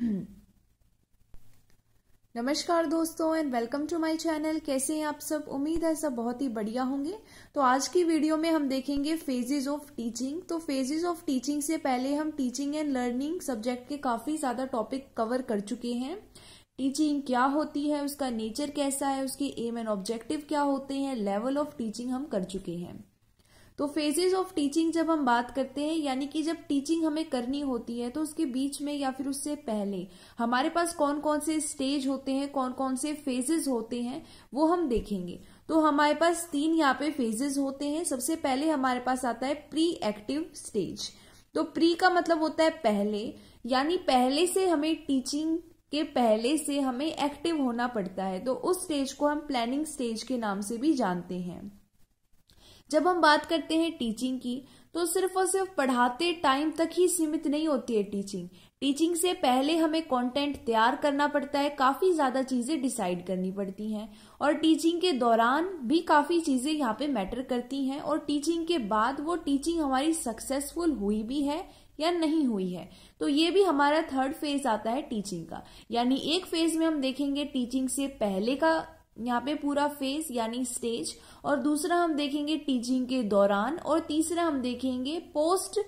नमस्कार दोस्तों and welcome to my channel कैसे हैं आप सब उम्मीद है सब बहुत ही बढ़िया होंगे तो आज की वीडियो में हम देखेंगे फेजेस ऑफ टीचिंग तो फेजेस ऑफ टीचिंग से पहले हम टीचिंग एंड लर्निंग सब्जेक्ट के काफी ज्यादा टॉपिक कवर कर चुके हैं टीचिंग क्या होती है उसका नेचर कैसा है उसके एम एंड ऑब्जेक्टिव क्या होते हैं लेवल ऑफ टीचिंग हम कर चुके हैं तो फेजेज ऑफ टीचिंग जब हम बात करते हैं यानी कि जब टीचिंग हमें करनी होती है तो उसके बीच में या फिर उससे पहले हमारे पास कौन कौन से स्टेज होते हैं कौन कौन से फेजेस होते हैं वो हम देखेंगे तो हमारे पास तीन यहाँ पे फेजेज होते हैं सबसे पहले हमारे पास आता है प्री एक्टिव स्टेज तो प्री का मतलब होता है पहले यानी पहले से हमें टीचिंग के पहले से हमें एक्टिव होना पड़ता है तो उस स्टेज को हम प्लानिंग स्टेज के नाम से भी जानते हैं जब हम बात करते हैं टीचिंग की तो सिर्फ और सिर्फ पढ़ाते टाइम तक ही सीमित नहीं होती है टीचिंग टीचिंग से पहले हमें कंटेंट तैयार करना पड़ता है काफ़ी ज़्यादा चीज़ें डिसाइड करनी पड़ती हैं और टीचिंग के दौरान भी काफ़ी चीज़ें यहाँ पे मैटर करती हैं और टीचिंग के बाद वो टीचिंग हमारी सक्सेसफुल हुई भी है या नहीं हुई है तो ये भी हमारा थर्ड फेज आता है टीचिंग का यानी एक फेज में हम देखेंगे टीचिंग से पहले का यहाँ पे पूरा फेस यानी स्टेज और दूसरा हम देखेंगे टीचिंग के दौरान और तीसरा हम देखेंगे पोस्ट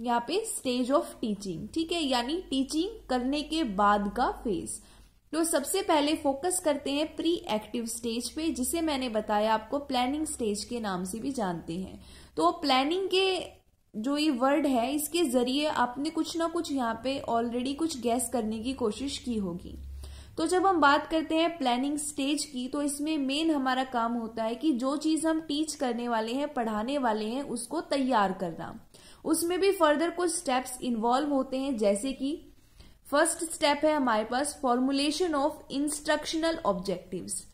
यहाँ पे स्टेज ऑफ टीचिंग ठीक है यानी टीचिंग करने के बाद का फेज तो सबसे पहले फोकस करते हैं प्री एक्टिव स्टेज पे जिसे मैंने बताया आपको प्लानिंग स्टेज के नाम से भी जानते हैं तो प्लानिंग के जो ये वर्ड है इसके जरिए आपने कुछ ना कुछ यहाँ पे ऑलरेडी कुछ गैस करने की कोशिश की होगी तो जब हम बात करते हैं प्लानिंग स्टेज की तो इसमें मेन हमारा काम होता है कि जो चीज़ हम टीच करने वाले हैं पढ़ाने वाले हैं उसको तैयार करना उसमें भी फर्दर कुछ स्टेप्स इन्वॉल्व होते हैं जैसे कि फर्स्ट स्टेप है हमारे पास फॉर्मुलेशन ऑफ इंस्ट्रक्शनल ऑब्जेक्टिव्स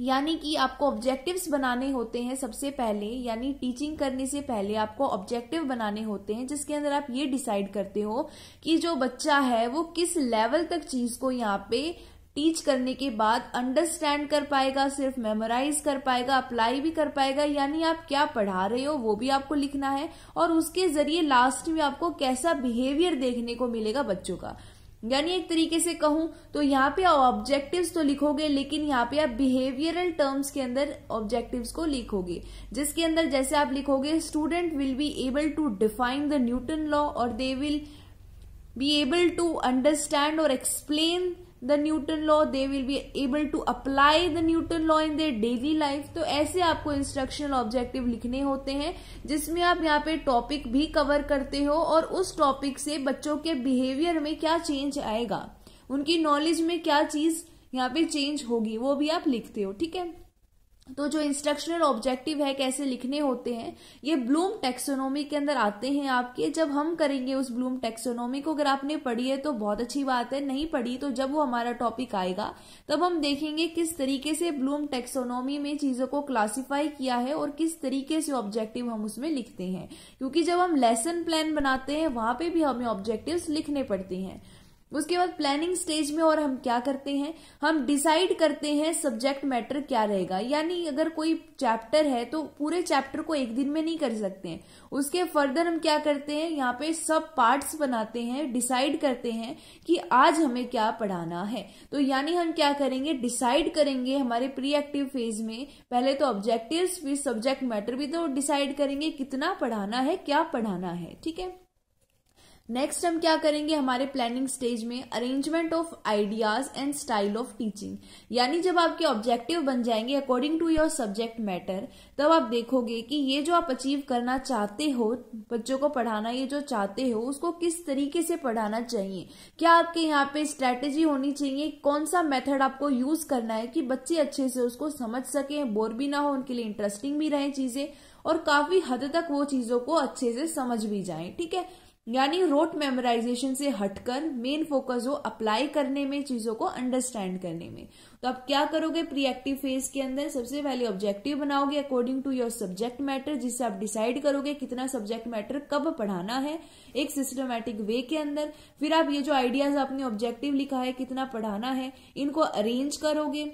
यानी कि आपको ऑब्जेक्टिव्स बनाने होते हैं सबसे पहले यानी टीचिंग करने से पहले आपको ऑब्जेक्टिव बनाने होते हैं जिसके अंदर आप ये डिसाइड करते हो कि जो बच्चा है वो किस लेवल तक चीज को यहाँ पे टीच करने के बाद अंडरस्टैंड कर पाएगा सिर्फ मेमोराइज कर पाएगा अप्लाई भी कर पाएगा यानी आप क्या पढ़ा रहे हो वो भी आपको लिखना है और उसके जरिए लास्ट में आपको कैसा बिहेवियर देखने को मिलेगा बच्चों का यानी एक तरीके से कहूं तो यहाँ पे आप ऑब्जेक्टिव्स तो लिखोगे लेकिन यहाँ पे आप बिहेवियरल टर्म्स के अंदर ऑब्जेक्टिव्स को लिखोगे जिसके अंदर जैसे आप लिखोगे student will be able to define the Newton law और they will be able to understand और explain the Newton law they will be able to apply the Newton law in their daily life तो ऐसे आपको instructional objective लिखने होते हैं जिसमें आप यहाँ पे टॉपिक भी कवर करते हो और उस टॉपिक से बच्चों के बिहेवियर में क्या चेंज आएगा उनकी नॉलेज में क्या चीज यहाँ पे चेंज होगी वो भी आप लिखते हो ठीक है तो जो इंस्ट्रक्शनल ऑब्जेक्टिव है कैसे लिखने होते हैं ये ब्लूम टेक्सोनोमी के अंदर आते हैं आपके जब हम करेंगे उस ब्लूम टेक्सोनोमी को अगर आपने पढ़ी है तो बहुत अच्छी बात है नहीं पढ़ी तो जब वो हमारा टॉपिक आएगा तब हम देखेंगे किस तरीके से ब्लूम टेक्सोनोमी में चीज़ों को क्लासीफाई किया है और किस तरीके से ऑब्जेक्टिव हम उसमें लिखते हैं क्योंकि जब हम लेसन प्लान बनाते हैं वहां पर भी हमें ऑब्जेक्टिव लिखने पड़ते हैं उसके बाद प्लानिंग स्टेज में और हम क्या करते हैं हम डिसाइड करते हैं सब्जेक्ट मैटर क्या रहेगा यानी अगर कोई चैप्टर है तो पूरे चैप्टर को एक दिन में नहीं कर सकते हैं उसके फर्दर हम क्या करते हैं यहाँ पे सब पार्ट्स बनाते हैं डिसाइड करते हैं कि आज हमें क्या पढ़ाना है तो यानी हम क्या करेंगे डिसाइड करेंगे हमारे प्री एक्टिव फेज में पहले तो ऑब्जेक्टिव फिर सब्जेक्ट मैटर भी तो डिसाइड करेंगे कितना पढ़ाना है क्या पढ़ाना है ठीक है नेक्स्ट हम क्या करेंगे हमारे प्लानिंग स्टेज में arrangement of ideas and style of teaching यानी जब आपके ऑब्जेक्टिव बन जाएंगे according to your subject matter तब आप देखोगे कि ये जो आप अचीव करना चाहते हो बच्चों को पढ़ाना ये जो चाहते हो उसको किस तरीके से पढ़ाना चाहिए क्या आपके यहाँ पे स्ट्रेटेजी होनी चाहिए कौन सा मेथड आपको यूज करना है कि बच्चे अच्छे से उसको समझ सके बोर भी ना हो उनके लिए इंटरेस्टिंग भी रहे चीजें और काफी हद तक वो चीजों को अच्छे से समझ भी जाए ठीक है यानी रोट मेमोराइजेशन से हटकर मेन फोकस हो अप्लाई करने में चीजों को अंडरस्टैंड करने में तो आप क्या करोगे प्री एक्टिव फेज के अंदर सबसे पहले ऑब्जेक्टिव बनाओगे according to your subject matter जिससे आप डिसाइड करोगे कितना सब्जेक्ट मैटर कब पढ़ाना है एक सिस्टमेटिक वे के अंदर फिर आप ये जो आइडियाज आपने ऑब्जेक्टिव लिखा है कितना पढ़ाना है इनको अरेंज करोगे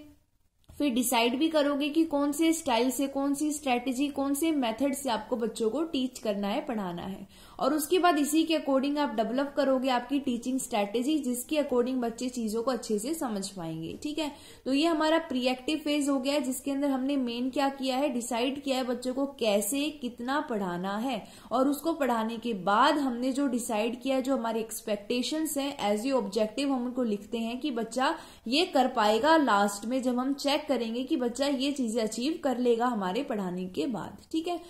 फिर डिसाइड भी करोगे कि कौन से स्टाइल से कौन सी स्ट्रेटेजी कौन से मेथड से आपको बच्चों को टीच करना है पढ़ाना है और उसके बाद इसी के अकॉर्डिंग आप डेवलप करोगे आपकी टीचिंग स्ट्रेटेजी जिसके अकॉर्डिंग बच्चे चीजों को अच्छे से समझ पाएंगे ठीक है तो ये हमारा एक्टिव फेज हो गया है जिसके अंदर हमने मेन क्या किया है डिसाइड किया है बच्चों को कैसे कितना पढ़ाना है और उसको पढ़ाने के बाद हमने जो डिसाइड किया है जो हमारे एक्सपेक्टेशन है एज ए ऑब्जेक्टिव हम उनको लिखते हैं कि बच्चा ये कर पाएगा लास्ट में जब हम चेक करेंगे कि बच्चा ये चीजें अचीव कर लेगा हमारे पढ़ाने के बाद ठीक है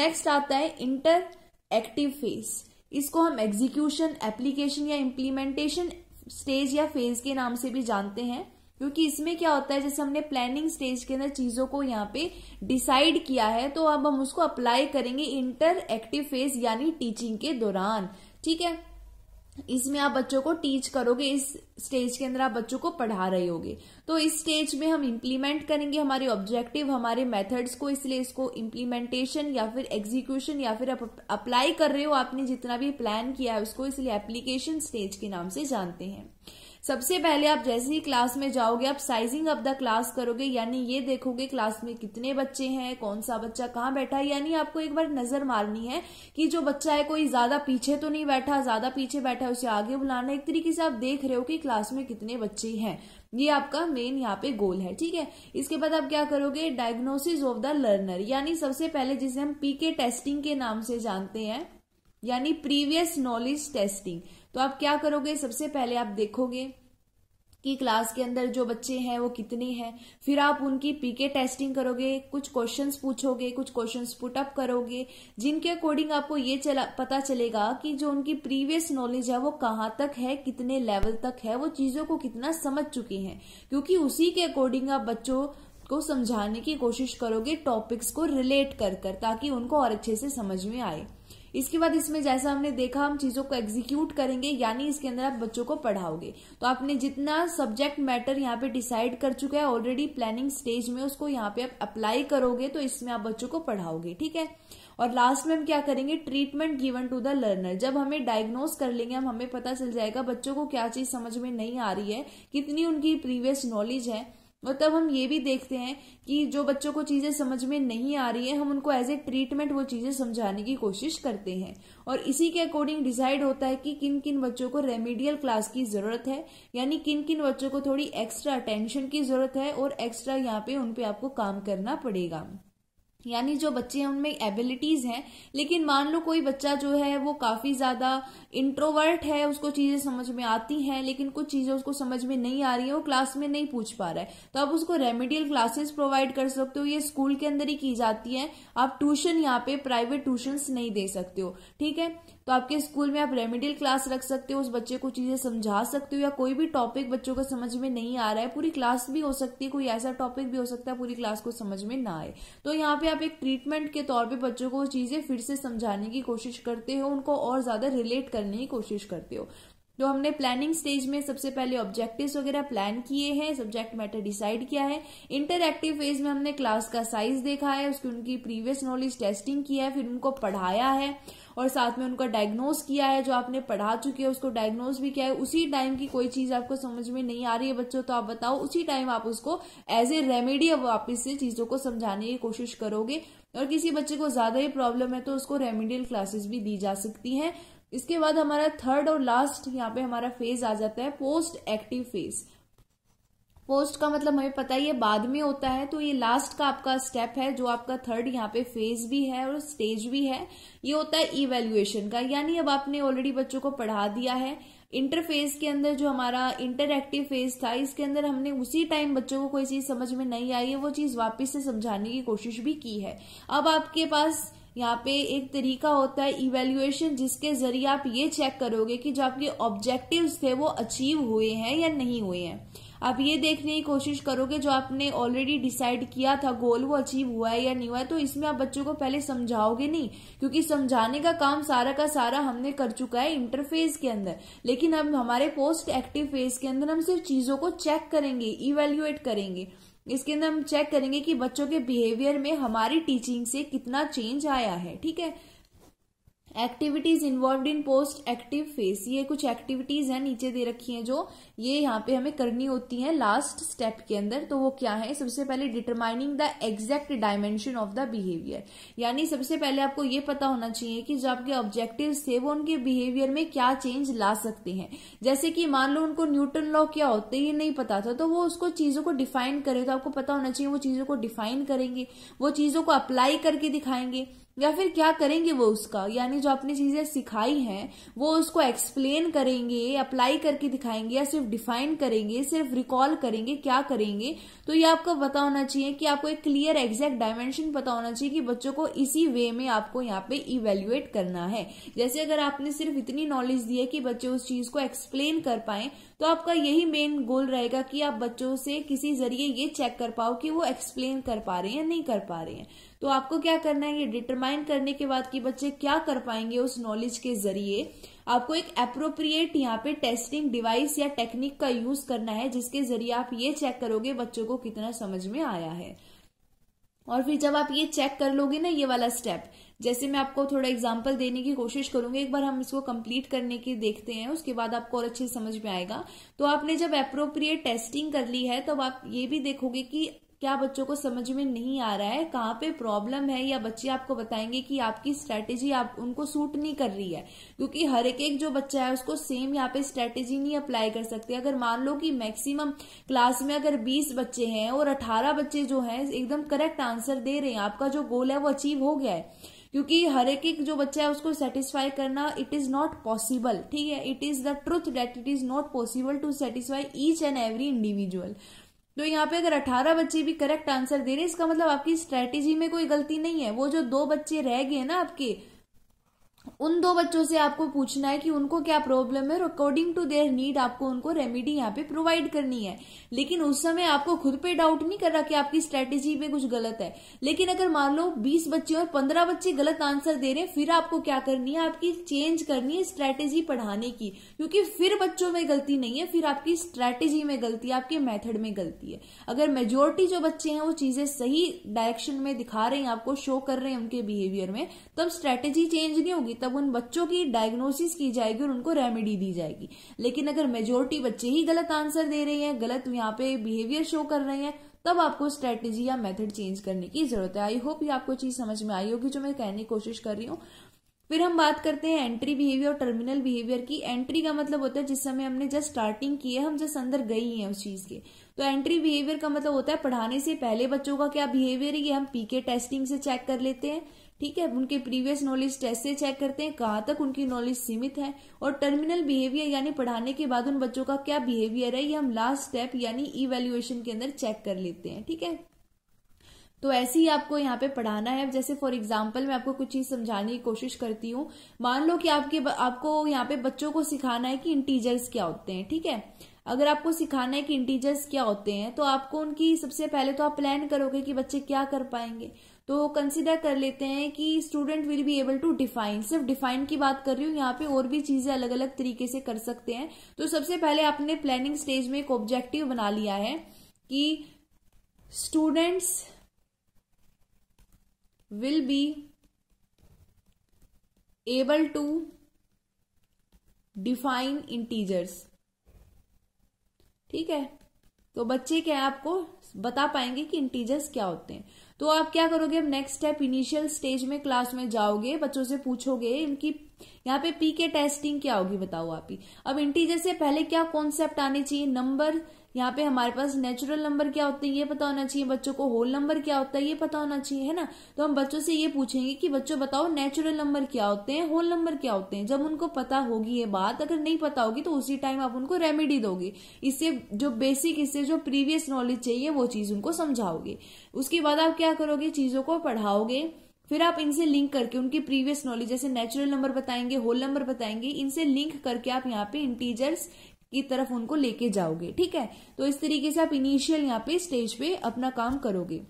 नेक्स्ट आता है इंटर एक्टिव फेज इसको हम एग्जीक्यूशन एप्लीकेशन या इम्प्लीमेंटेशन स्टेज या फेज के नाम से भी जानते हैं क्योंकि इसमें क्या होता है जैसे हमने प्लानिंग स्टेज के अंदर चीजों को यहाँ पे डिसाइड किया है तो अब हम उसको अप्लाई करेंगे इंटर एक्टिव फेज यानी टीचिंग के दौरान ठीक है इसमें आप बच्चों को टीच करोगे इस स्टेज के अंदर आप बच्चों को पढ़ा रहे होगे तो इस स्टेज में हम इम्प्लीमेंट करेंगे हमारे ऑब्जेक्टिव हमारे मेथड्स को इसलिए इसको इम्प्लीमेंटेशन या फिर एग्जीक्यूशन या फिर अप्लाई कर रहे हो आपने जितना भी प्लान किया है उसको इसलिए एप्लीकेशन स्टेज के नाम से जानते हैं सबसे पहले आप जैसे ही क्लास में जाओगे आप साइजिंग ऑफ द क्लास करोगे यानी ये देखोगे क्लास में कितने बच्चे हैं कौन सा बच्चा कहाँ बैठा है यानी आपको एक बार नजर मारनी है कि जो बच्चा है कोई ज्यादा पीछे तो नहीं बैठा ज्यादा पीछे बैठा है उसे आगे बुलाना एक तरीके से आप देख रहे हो कि क्लास में कितने बच्चे हैं ये आपका मेन यहाँ पे गोल है ठीक है इसके बाद आप क्या करोगे डायग्नोसिस ऑफ द लर्नर यानी सबसे पहले जिसे हम पीके टेस्टिंग के नाम से जानते हैं यानी प्रीवियस नॉलेज टेस्टिंग तो आप क्या करोगे सबसे पहले आप देखोगे कि क्लास के अंदर जो बच्चे हैं वो कितने हैं फिर आप उनकी पीके टेस्टिंग करोगे कुछ क्वेश्चंस पूछोगे कुछ क्वेश्चंस पुट अप करोगे जिनके अकॉर्डिंग आपको ये चला पता चलेगा कि जो उनकी प्रीवियस नॉलेज है वो कहाँ तक है कितने लेवल तक है वो चीज़ों को कितना समझ चुके हैं क्योंकि उसी के अकॉर्डिंग आप बच्चों को समझाने की कोशिश करोगे टॉपिक्स को रिलेट कर कर ताकि उनको और अच्छे से समझ में आए इसके बाद इसमें जैसा हमने देखा हम चीज़ों को एग्जीक्यूट करेंगे यानी इसके अंदर आप बच्चों को पढ़ाओगे तो आपने जितना सब्जेक्ट मैटर यहाँ पे डिसाइड कर चुका है ऑलरेडी प्लानिंग स्टेज में उसको यहाँ पे आप अप्लाई करोगे तो इसमें आप बच्चों को पढ़ाओगे ठीक है और लास्ट में हम क्या करेंगे treatment given to the learner जब हमें डायग्नोस कर लेंगे हम हमें पता चल जाएगा बच्चों को क्या चीज़ समझ में नहीं आ रही है कितनी उनकी प्रीवियस नॉलेज है और तब हम ये भी देखते हैं कि जो बच्चों को चीज़ें समझ में नहीं आ रही है हम उनको एज ए ट्रीटमेंट वो चीज़ें समझाने की कोशिश करते हैं और इसी के अकॉर्डिंग डिसाइड होता है कि किन किन बच्चों को रेमेडियल क्लास की ज़रूरत है यानी किन किन बच्चों को थोड़ी एक्स्ट्रा अटेंशन की ज़रूरत है और एक्स्ट्रा यहाँ पे उन पे आपको काम करना पड़ेगा यानी जो बच्चे हैं उनमें एबिलिटीज़ हैं लेकिन मान लो कोई बच्चा जो है वो काफ़ी ज़्यादा इंट्रोवर्ट है उसको चीज़ें समझ में आती हैं लेकिन कुछ चीज़ें उसको समझ में नहीं आ रही है वो क्लास में नहीं पूछ पा रहा है तो आप उसको रेमेडियल क्लासेस प्रोवाइड कर सकते हो ये स्कूल के अंदर ही की जाती है आप ट्यूशन यहाँ पे प्राइवेट ट्यूशन्स नहीं दे सकते हो ठीक है तो आपके स्कूल में आप रेमेडियल क्लास रख सकते हो उस बच्चे को चीजें समझा सकते हो या कोई भी टॉपिक बच्चों को समझ में नहीं आ रहा है पूरी क्लास भी हो सकती है कोई ऐसा टॉपिक भी हो सकता है पूरी क्लास को समझ में ना आए तो यहाँ पे आप एक ट्रीटमेंट के तौर पर बच्चों को चीजें फिर से समझाने की कोशिश करते हो उनको और ज्यादा रिलेट करने की कोशिश करते हो तो हमने प्लानिंग स्टेज में सबसे पहले ऑब्जेक्टिव्स वगैरह प्लान किए हैं सब्जेक्ट मैटर डिसाइड किया है इंटरएक्टिव फेज में हमने क्लास का साइज देखा है उसकी उनकी प्रीवियस नॉलेज टेस्टिंग किया है फिर उनको पढ़ाया है और साथ में उनका डायग्नोज किया है जो आपने पढ़ा चुके हैं उसको डायग्नोज भी किया है उसी टाइम की कोई चीज आपको समझ में नहीं आ रही है बच्चों तो आप बताओ उसी टाइम आप उसको एज ए रेमेडी वापिस से चीजों को समझाने की कोशिश करोगे और किसी बच्चे को ज्यादा ही प्रॉब्लम है तो उसको रेमेडियल क्लासेस भी दी जा सकती है इसके बाद हमारा थर्ड और लास्ट यहाँ पे हमारा फेज आ जाता है पोस्ट एक्टिव फेज पोस्ट का मतलब हमें पता है ये बाद में होता है तो ये लास्ट का आपका स्टेप है जो आपका थर्ड यहाँ पे फेज भी है और स्टेज भी है ये होता है इवेल्युएशन का यानी अब आपने ऑलरेडी बच्चों को पढ़ा दिया है इंटरफेज के अंदर जो हमारा एक्टिव फेज था इसके अंदर हमने उसी टाइम बच्चों को कोई चीज समझ में नहीं आई है वो चीज वापिस से समझाने की कोशिश भी की है अब आपके पास यहाँ पे एक तरीका होता है इवेल्युएशन जिसके जरिए आप ये चेक करोगे कि जो आपके ऑब्जेक्टिव थे वो अचीव हुए हैं या नहीं हुए हैं आप ये देखने की कोशिश करो कि जो आपने ऑलरेडी डिसाइड किया था गोल वो अचीव हुआ है या नहीं हुआ है तो इसमें आप बच्चों को पहले समझाओगे नहीं क्योंकि समझाने का काम सारा का सारा हमने कर चुका है इंटरफेस के अंदर लेकिन अब हमारे पोस्ट एक्टिव फेज के अंदर हम सिर्फ चीजों को चेक करेंगे इवेल्युएट करेंगे इसके अंदर हम चेक करेंगे कि बच्चों के बिहेवियर में हमारी टीचिंग से कितना चेंज आया है ठीक है activities involve in post active phase ये कुछ एक्टिविटीज हैं नीचे दे रखी हैं जो ये यहाँ पे हमें करनी होती हैं लास्ट स्टेप के अंदर तो वो क्या है सबसे पहले determining the exact dimension of the behaviour यानी सबसे पहले आपको ये पता होना चाहिए कि जो आपके ऑब्जेक्टिव थे वो उनके बिहेवियर में क्या चेंज ला सकते हैं जैसे कि मान लो उनको न्यूटन लॉ क्या होते ये नहीं पता था तो वो उसको चीजों को डिफाइन करे तो आपको पता होना चाहिए वो चीजों को डिफाइन करेंगे वो चीजों को अप्लाई करके दिखाएंगे या फिर क्या करेंगे वो उसका यानी जो आपने चीजें सिखाई हैं वो उसको एक्सप्लेन करेंगे अप्लाई करके दिखाएंगे या सिर्फ डिफाइन करेंगे सिर्फ रिकॉल करेंगे क्या करेंगे तो ये आपको पता होना चाहिए कि आपको एक क्लियर एग्जैक्ट डायमेंशन पता होना चाहिए कि बच्चों को इसी वे में आपको यहाँ पे इवेल्युएट करना है जैसे अगर आपने सिर्फ इतनी नॉलेज दी है कि बच्चे उस चीज को एक्सप्लेन कर पाए तो आपका यही मेन गोल रहेगा कि आप बच्चों से किसी जरिए ये चेक कर पाओ कि वो एक्सप्लेन कर पा रहे हैं या नहीं कर पा रहे हैं तो आपको क्या करना है ये डिटरमाइन करने के बाद कि बच्चे क्या कर पाएंगे उस नॉलेज के जरिए आपको एक अप्रोप्रिएट यहाँ पे टेस्टिंग डिवाइस या टेक्निक का यूज करना है जिसके जरिए आप ये चेक करोगे बच्चों को कितना समझ में आया है और फिर जब आप ये चेक कर लोगे ना ये वाला स्टेप जैसे मैं आपको थोड़ा एग्जाम्पल देने की कोशिश करूंगी एक बार हम इसको कंप्लीट करने की देखते हैं उसके बाद आपको और अच्छे समझ में आएगा तो आपने जब अप्रोप्रिएट टेस्टिंग कर ली है तब तो आप ये भी देखोगे कि क्या बच्चों को समझ में नहीं आ रहा है कहाँ पे प्रॉब्लम है या बच्चे आपको बताएंगे कि आपकी स्ट्रेटेजी आप उनको सूट नहीं कर रही है क्योंकि हर एक एक जो बच्चा है उसको सेम यहाँ पे स्ट्रेटेजी नहीं अप्लाई कर सकते अगर मान लो कि मैक्सिमम क्लास में अगर बीस बच्चे हैं और अठारह बच्चे जो हैं एकदम करेक्ट आंसर दे रहे हैं आपका जो गोल है वो अचीव हो गया है क्योंकि हर एक एक जो बच्चा है उसको सेटिस्फाई करना इट इज नॉट पॉसिबल ठीक है it is the truth that it is not possible to satisfy each and every individual तो यहाँ पे अगर 18 बच्चे भी करेक्ट आंसर दे रहे इसका मतलब आपकी स्ट्रेटेजी में कोई गलती नहीं है वो जो दो बच्चे रह गए ना आपके उन दो बच्चों से आपको पूछना है कि उनको क्या प्रॉब्लम है और अकॉर्डिंग टू देयर नीड आपको उनको रेमेडी यहाँ पे प्रोवाइड करनी है लेकिन उस समय आपको खुद पे डाउट नहीं कर रहा कि आपकी स्ट्रेटेजी में कुछ गलत है लेकिन अगर मान लो 20 बच्चे और 15 बच्चे गलत आंसर दे रहे हैं फिर आपको क्या करनी है आपकी चेंज करनी है स्ट्रैटेजी पढ़ाने की क्योंकि फिर बच्चों में गलती नहीं है फिर आपकी स्ट्रैटेजी में गलती है आपके मेथड में गलती है अगर मेजोरिटी जो बच्चे हैं वो चीजें सही डायरेक्शन में दिखा रहे हैं आपको शो कर रहे हैं उनके बिहेवियर में तो अब स्ट्रैटेजी चेंज नहीं होगी होंगी तब उन बच्चों की डायग्नोसिस की जाएगी और उनको रेमेडी दी जाएगी लेकिन अगर मेजोरिटी बच्चे ही गलत आंसर दे रहे हैं गलत यहाँ पे बिहेवियर शो कर रहे हैं तब आपको स्ट्रेटेजी या मेथड चेंज करने की जरूरत है आई होप ये आपको चीज समझ में आई होगी जो मैं कहने की कोशिश कर रही हूँ फिर हम बात करते हैं एंट्री बिहेवियर और टर्मिनल बिहेवियर की एंट्री का मतलब होता है जिस समय हमने जस्ट स्टार्टिंग की है हम जस्ट अंदर गई हैं उस चीज के तो एंट्री बिहेवियर का मतलब होता है पढ़ाने से पहले बच्चों का क्या बिहेवियर है ये हम पीके टेस्टिंग से चेक कर लेते हैं ठीक है उनके प्रीवियस नॉलेज टेस्ट से चेक करते हैं कहाँ तक उनकी नॉलेज सीमित है और टर्मिनल बिहेवियर यानी पढ़ाने के बाद उन बच्चों का क्या बिहेवियर है ये हम लास्ट स्टेप यानी इवेल्युएशन के अंदर चेक कर लेते हैं ठीक है तो ऐसे ही आपको यहाँ पे पढ़ाना है जैसे फॉर एग्जाम्पल मैं आपको कुछ चीज समझाने की कोशिश करती हूँ मान लो कि आपके आपको यहाँ पे बच्चों को सिखाना है कि इंटीजर्स क्या होते हैं ठीक है अगर आपको सिखाना है कि इंटीजर्स क्या होते हैं तो आपको उनकी सबसे पहले तो आप प्लान करोगे कि बच्चे क्या कर पाएंगे तो कंसिडर कर लेते हैं कि student will be able to define सिर्फ डिफाइन की बात कर रही हूँ यहाँ पे और भी चीजें अलग अलग तरीके से कर सकते हैं तो सबसे पहले आपने प्लानिंग स्टेज में एक ऑब्जेक्टिव बना लिया है कि students will be able to define integers ठीक है तो बच्चे क्या है आपको बता पाएंगे कि इंटीजर्स क्या होते हैं तो आप क्या करोगे अब नेक्स्ट स्टेप इनिशियल स्टेज में क्लास में जाओगे बच्चों से पूछोगे इनकी यहाँ पे पी के टेस्टिंग क्या होगी बताओ आप ही अब इंटीजर से पहले क्या कॉन्सेप्ट आने चाहिए नंबर यहाँ पे हमारे पास नेचुरल नंबर क्या होते हैं ये पता होना चाहिए बच्चों को होल नंबर क्या होता है ये पता होना चाहिए है ना तो हम बच्चों से ये पूछेंगे कि बच्चों बताओ नेचुरल नंबर क्या होते हैं होल नंबर क्या होते हैं जब उनको पता होगी ये बात अगर नहीं पता होगी तो उसी टाइम आप उनको रेमेडी दोगे इससे जो बेसिक इससे जो प्रीवियस नॉलेज चाहिए वो चीज उनको समझाओगे उसके बाद आप क्या करोगे चीजों को पढ़ाओगे फिर आप इनसे लिंक करके उनकी प्रीवियस नॉलेज जैसे नेचुरल नंबर बताएंगे होल नंबर बताएंगे इनसे लिंक करके आप यहाँ पे इंटीजर्स की तरफ उनको लेके जाओगे ठीक है तो इस तरीके से आप इनिशियल यहाँ पे स्टेज पे अपना काम करोगे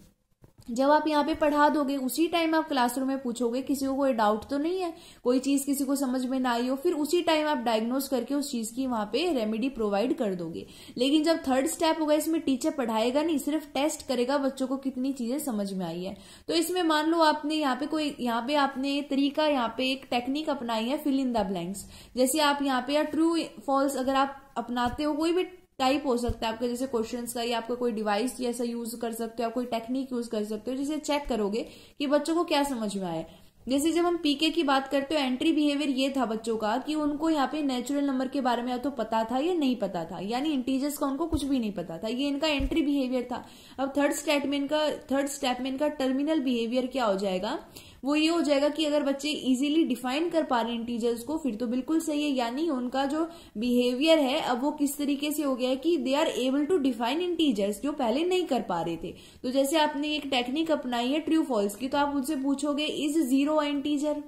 जब आप यहाँ पे पढ़ा दोगे उसी टाइम आप क्लासरूम में पूछोगे किसी को कोई डाउट तो नहीं है कोई चीज किसी को समझ में ना आई हो फिर उसी टाइम आप डायग्नोस करके उस चीज की वहां पे रेमेडी प्रोवाइड कर दोगे लेकिन जब थर्ड स्टेप होगा इसमें टीचर पढ़ाएगा नहीं सिर्फ टेस्ट करेगा बच्चों को कितनी चीजें समझ में आई है तो इसमें मान लो आपने यहाँ पे कोई यहाँ पे आपने तरीका यहाँ पे एक टेक्निक अपनाई है फिल इन द ब्लैंक्स जैसे आप यहाँ पे या ट्रू फॉल्स अगर आप अपनाते हो कोई भी टाइप हो सकता है आपका जैसे क्वेश्चन का या आपका कोई डिवाइस जैसा यूज कर सकते हो आप कोई टेक्निक यूज कर सकते हो जिसे चेक करोगे कि बच्चों को क्या समझ में आए जैसे जब हम पीके की बात करते हो एंट्री बिहेवियर ये था बच्चों का कि उनको यहाँ पे नेचुरल नंबर के बारे में या तो पता था या नहीं पता था यानी इंटीजर्स का उनको कुछ भी नहीं पता था ये इनका एंट्री बिहेवियर था अब थर्ड स्टेप में इनका थर्ड स्टेप में इनका टर्मिनल बिहेवियर क्या हो जाएगा वो ये हो जाएगा कि अगर बच्चे इजीली डिफाइन कर पा रहे इंटीजर्स को फिर तो बिल्कुल सही है यानी उनका जो बिहेवियर है अब वो किस तरीके से हो गया है कि they are able to define integers जो पहले नहीं कर पा रहे थे तो जैसे आपने एक टेक्निक अपनाई है ट्रू फॉल्स की तो आप उनसे पूछोगे इज जीरो इंटीजर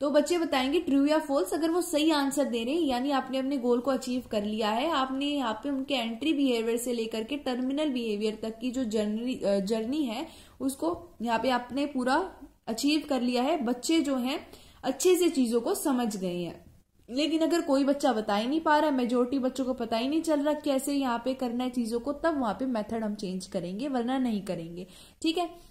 तो बच्चे बताएंगे ट्रू या फॉल्स अगर वो सही आंसर दे रहे हैं यानी आपने अपने गोल को अचीव कर लिया है आपने यहाँ पे उनके एंट्री बिहेवियर से लेकर के टर्मिनल बिहेवियर तक की जो जर्नी जर्नी है उसको यहाँ पे आपने पूरा अचीव कर लिया है बच्चे जो हैं अच्छे से चीजों को समझ गए हैं लेकिन अगर कोई बच्चा बता ही नहीं पा रहा है मेजोरिटी बच्चों को पता ही नहीं चल रहा कैसे यहाँ पे करना है चीजों को तब वहां पे मेथड हम चेंज करेंगे वरना नहीं करेंगे ठीक है